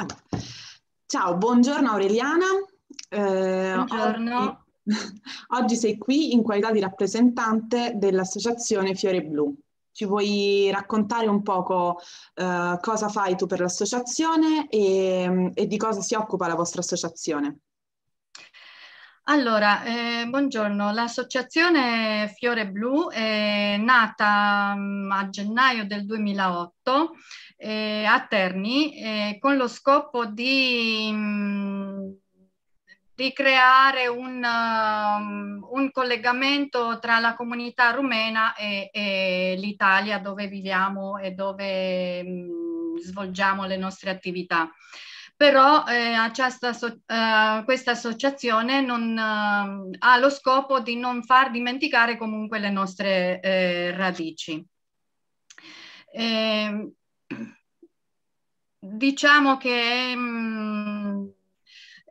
Allora. Ciao, buongiorno Aureliana. Eh, buongiorno. Oggi, oggi, sei qui in qualità di rappresentante dell'associazione Fiore Blu. Ci vuoi raccontare un poco eh, cosa fai tu per l'associazione e, e di cosa si occupa la vostra associazione? Allora, eh, buongiorno. L'associazione Fiore Blu è nata mh, mm, a gennaio del 2008 eh, a Terni eh, con lo scopo di, mm, di creare un, um, un, collegamento tra la comunità rumena e, e l'Italia dove viviamo e dove mh, mm, svolgiamo le nostre attività. Però eh, questa, uh, eh, questa, associazione non, uh, ha lo scopo di non far dimenticare comunque le nostre eh, radici. Eh, diciamo che mh, mm,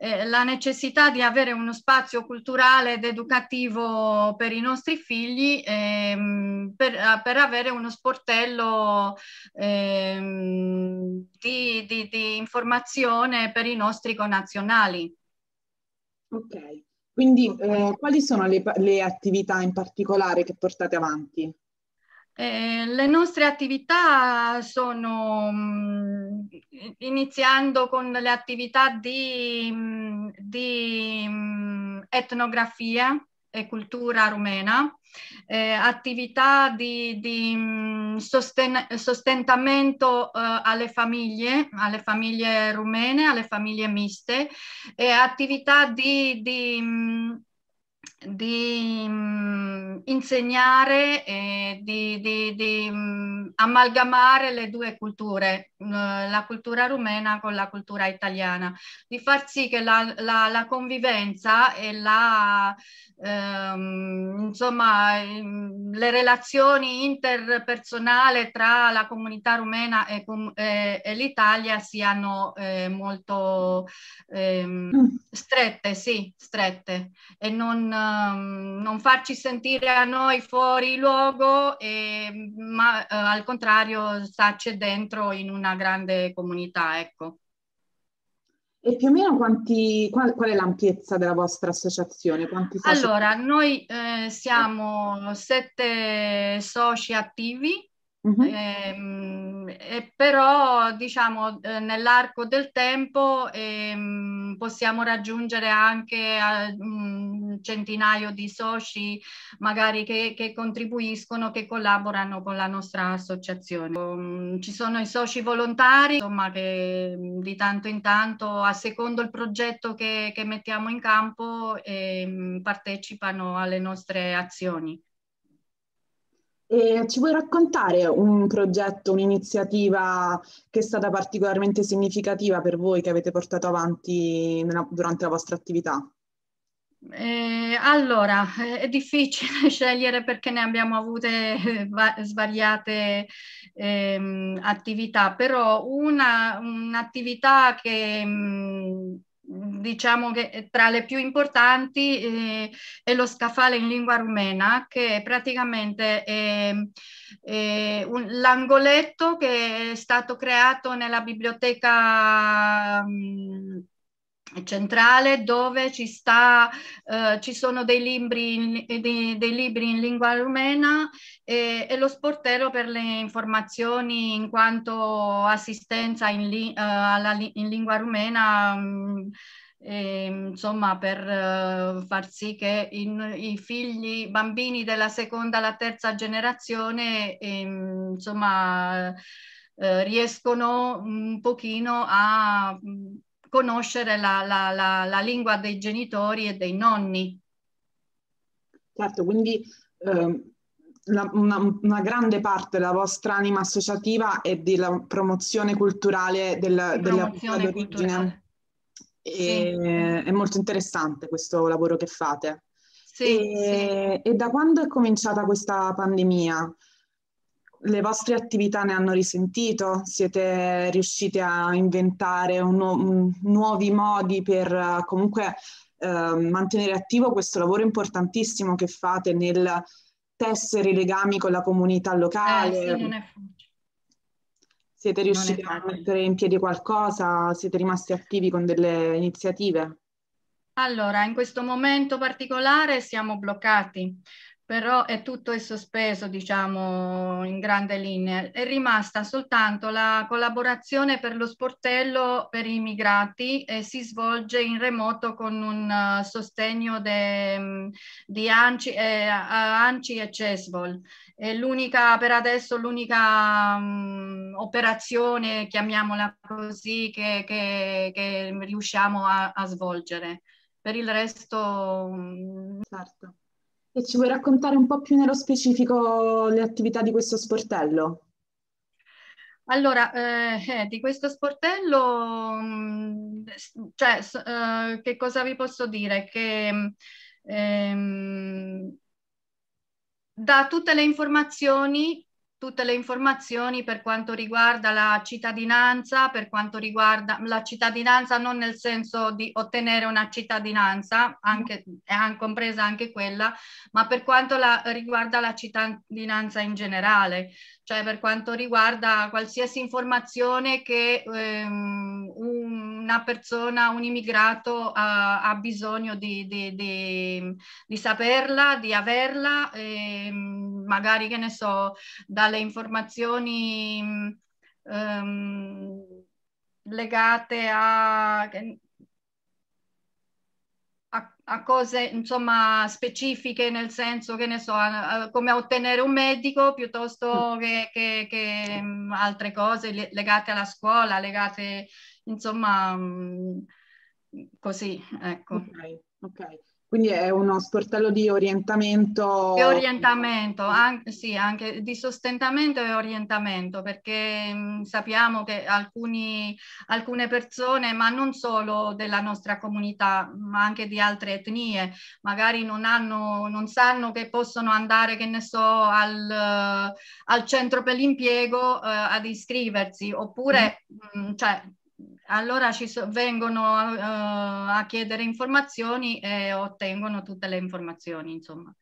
eh, la necessità di avere uno spazio culturale ed educativo per i nostri figli ehm, per, ah, per, avere uno sportello ehm, di, di, di, informazione per i nostri connazionali. Ok, quindi eh, quali sono le, le attività in particolare che portate avanti? Eh, le nostre attività sono, mh, mm, iniziando con le attività di, mh, mm, di mh, mm, etnografia e cultura rumena, eh, attività di, di sosten sostentamento eh, alle famiglie, alle famiglie rumene, alle famiglie miste, attività di, di di mh, mm, insegnare e di, di, di mh, mm, amalgamare le due culture, mh, mm, la cultura rumena con la cultura italiana, di far sì che la, la, la convivenza e la, ehm, insomma, ehm, le relazioni interpersonali tra la comunità rumena e, e, e l'Italia siano eh, molto ehm, mm. strette, sì, strette, e non, ehm, non, farci sentire a noi fuori luogo, e, ma eh, al contrario starci dentro in una grande comunità, ecco. E più o meno quanti, qual, qual, è l'ampiezza della vostra associazione? allora, noi eh, siamo sette soci attivi, uh-huh. ehm, e però diciamo eh, nell'arco del tempo ehm, possiamo raggiungere anche eh, centinaio di soci magari che, che, contribuiscono, che collaborano con la nostra associazione. Mm, ci sono i soci volontari insomma, che mm, di tanto in tanto, a secondo il progetto che, che mettiamo in campo, eh, partecipano alle nostre azioni. E ci vuoi raccontare un progetto, un'iniziativa che è stata particolarmente significativa per voi, che avete portato avanti nella, durante la vostra attività? Eh, allora, eh, è difficile scegliere perché ne abbiamo avute eh, svariate ehm, attività, però una, un'attività che mm, diciamo che tra le più importanti eh, è lo scaffale in lingua rumena che praticamente è, è un, l'angoletto che è stato creato nella biblioteca mh, mm, centrale dove ci, sta, eh, ci sono dei libri, in, eh, dei, dei libri in lingua rumena e, e, lo sportello per le informazioni in quanto assistenza in, li, eh, alla, in lingua rumena. Mh, mm, e, insomma per uh, far sì che in, i figli i bambini della seconda alla terza generazione e, insomma uh, riescono un pochino a mm, conoscere la, la, la, la lingua dei genitori e dei nonni. Certo, quindi eh, una, una, grande parte della vostra anima associativa è della promozione culturale della, della promozione culturale. E, sì. È molto interessante questo lavoro che fate. Sì e, sì, e, da quando è cominciata questa pandemia? le vostre attività ne hanno risentito? Siete riuscite a inventare un, un, nuovi modi per uh, comunque uh, mantenere attivo questo lavoro importantissimo che fate nel tessere i legami con la comunità locale? Eh, sì, siete riusciti a mettere in piedi qualcosa? Siete rimasti attivi con delle iniziative? Allora, in questo momento particolare siamo bloccati però è tutto in sospeso, diciamo, in grande linea. È rimasta soltanto la collaborazione per lo sportello per i migrati e si svolge in remoto con un eh, sostegno de, mm, di ANCI, eh, ANCI e CESVOL. È l'unica, per adesso, l'unica um, operazione, chiamiamola così, che, che, che riusciamo a, a, svolgere. Per il resto... Um, certo. E ci vuoi raccontare un po' più nello specifico le attività di questo sportello? Allora, eh, eh di questo sportello, mm, cioè, eh, che cosa vi posso dire? Che mm, ehm, da tutte le informazioni tutte le informazioni per quanto riguarda la cittadinanza, per quanto riguarda la cittadinanza non nel senso di ottenere una cittadinanza, anche, è compresa anche quella, ma per quanto la, riguarda la cittadinanza in generale, cioè per quanto riguarda qualsiasi informazione che ehm, un una persona, un immigrato uh, ha bisogno di, di, di, di, saperla, di averla, ehm, magari che ne so, dalle informazioni um, legate a, a, a, cose insomma specifiche, nel senso che ne so, a, a, come ottenere un medico piuttosto mm. che, che, che um, altre cose legate alla scuola, legate insomma, mm, così, ecco. Ok, ok. Quindi è uno sportello di orientamento. Di orientamento, anche, sì, anche di sostentamento e orientamento, perché mh, mm, sappiamo che alcuni, alcune persone, ma non solo della nostra comunità, ma anche di altre etnie, magari non, hanno, non sanno che possono andare, che ne so, al, al centro per l'impiego eh, ad iscriversi, oppure mm-hmm. mm. mh, cioè, allora ci so, vengono uh, a chiedere informazioni e ottengono tutte le informazioni, insomma.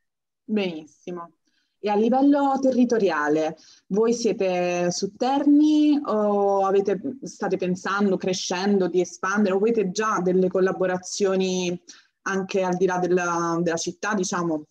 Benissimo. E a livello territoriale, voi siete su Terni o avete, state pensando, crescendo, di espandere o avete già delle collaborazioni anche al di là della, della città, diciamo?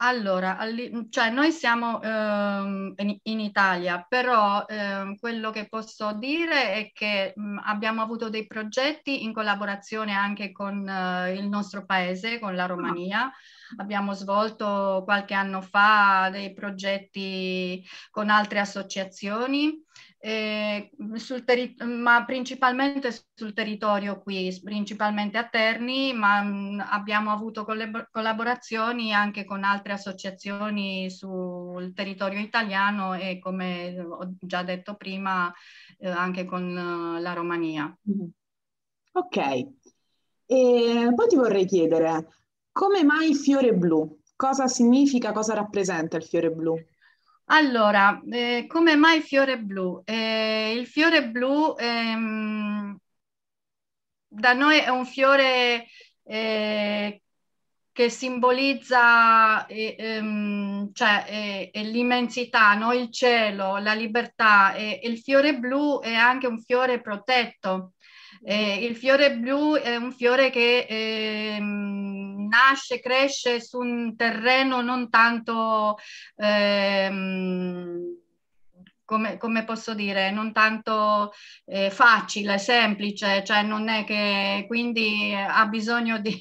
Allora, mm, cioè noi siamo ehm, in, in, Italia, però ehm, quello che posso dire è che mh, mm, abbiamo avuto dei progetti in collaborazione anche con eh, il nostro paese, con la ah. Romania. Abbiamo svolto qualche anno fa dei progetti con altre associazioni, eh, sul teri- ma principalmente sul territorio qui, principalmente a Terni, ma mh, mm, abbiamo avuto collab- collaborazioni anche con altre associazioni sul territorio italiano e come ho già detto prima eh, anche con uh, la Romania. Mm-hmm. Ok, e poi ti vorrei chiedere, come mai fiore blu? Cosa significa, cosa rappresenta il fiore blu? Allora, eh, come mai fiore blu? Eh, il fiore blu ehm, da noi è un fiore eh, che simbolizza eh, ehm, cioè, eh, l'immensità, no? il cielo, la libertà e il fiore blu è anche un fiore protetto eh, il fiore blu è un fiore che eh, nasce, cresce su un terreno non tanto... Eh, come, come, posso dire, non tanto eh, facile, semplice, cioè non è che quindi eh, ha bisogno di,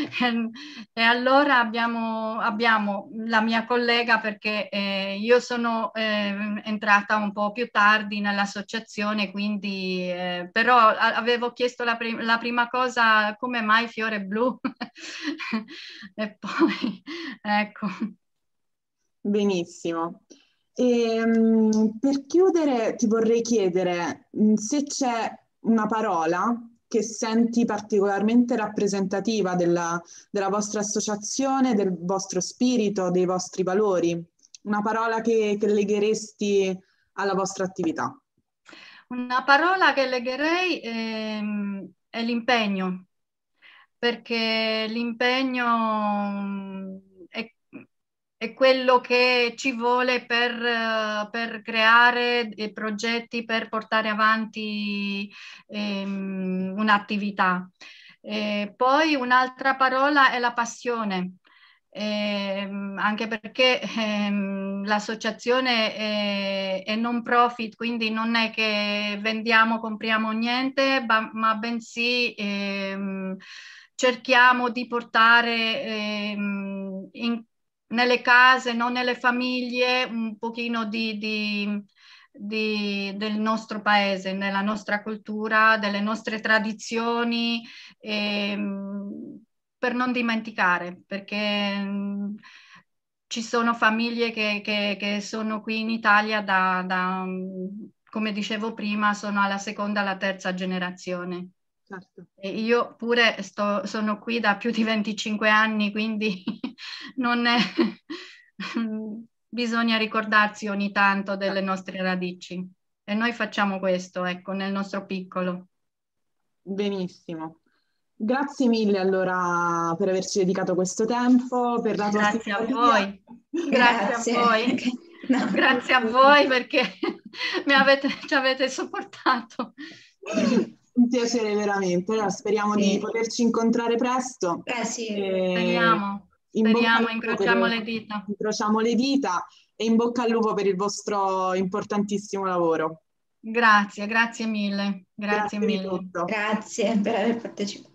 Ehm, e allora abbiamo, abbiamo, la mia collega perché eh, io sono eh, entrata un po' più tardi nell'associazione, quindi eh, però a- avevo chiesto la, prim- la, prima cosa come mai Fiore Blu e poi ecco. Benissimo. E, ehm, per chiudere ti vorrei chiedere se c'è una parola che senti particolarmente rappresentativa della, della vostra associazione, del vostro spirito, dei vostri valori? Una parola che, che legheresti alla vostra attività? Una parola che legherei è, ehm, è l'impegno, perché l'impegno mm, è quello che ci vuole per, eh, per creare eh, progetti, per portare avanti ehm, un'attività. E poi un'altra parola è la passione. Eh, anche perché ehm, l'associazione è, è, non profit, quindi non è che vendiamo, compriamo niente, ma, bensì ehm, cerchiamo di portare ehm, in, nelle case, non nelle famiglie, un pochino di, di, di, del nostro paese, nella nostra cultura, delle nostre tradizioni, e, ehm, per non dimenticare, perché mm, ci sono famiglie che, che, che sono qui in Italia da, da, mm, come dicevo prima, sono alla seconda, alla terza generazione. Certo. io pure sto, sono qui da più di 25 anni, quindi non è... bisogna ricordarsi ogni tanto delle certo. nostre radici. E noi facciamo questo, ecco, nel nostro piccolo. Benissimo. Grazie mille allora per averci dedicato questo tempo, per la Grazie a voi. Grazie, Grazie a voi. No. Grazie a voi perché avete, ci avete sopportato. Un piacere veramente, speriamo sì. di poterci incontrare presto. Eh sì, speriamo. In speriamo, incrociamo le dita. Incrociamo le dita e in bocca al lupo per il vostro importantissimo lavoro. Grazie, grazie mille. Grazie, grazie mille. Grazie per aver partecipato.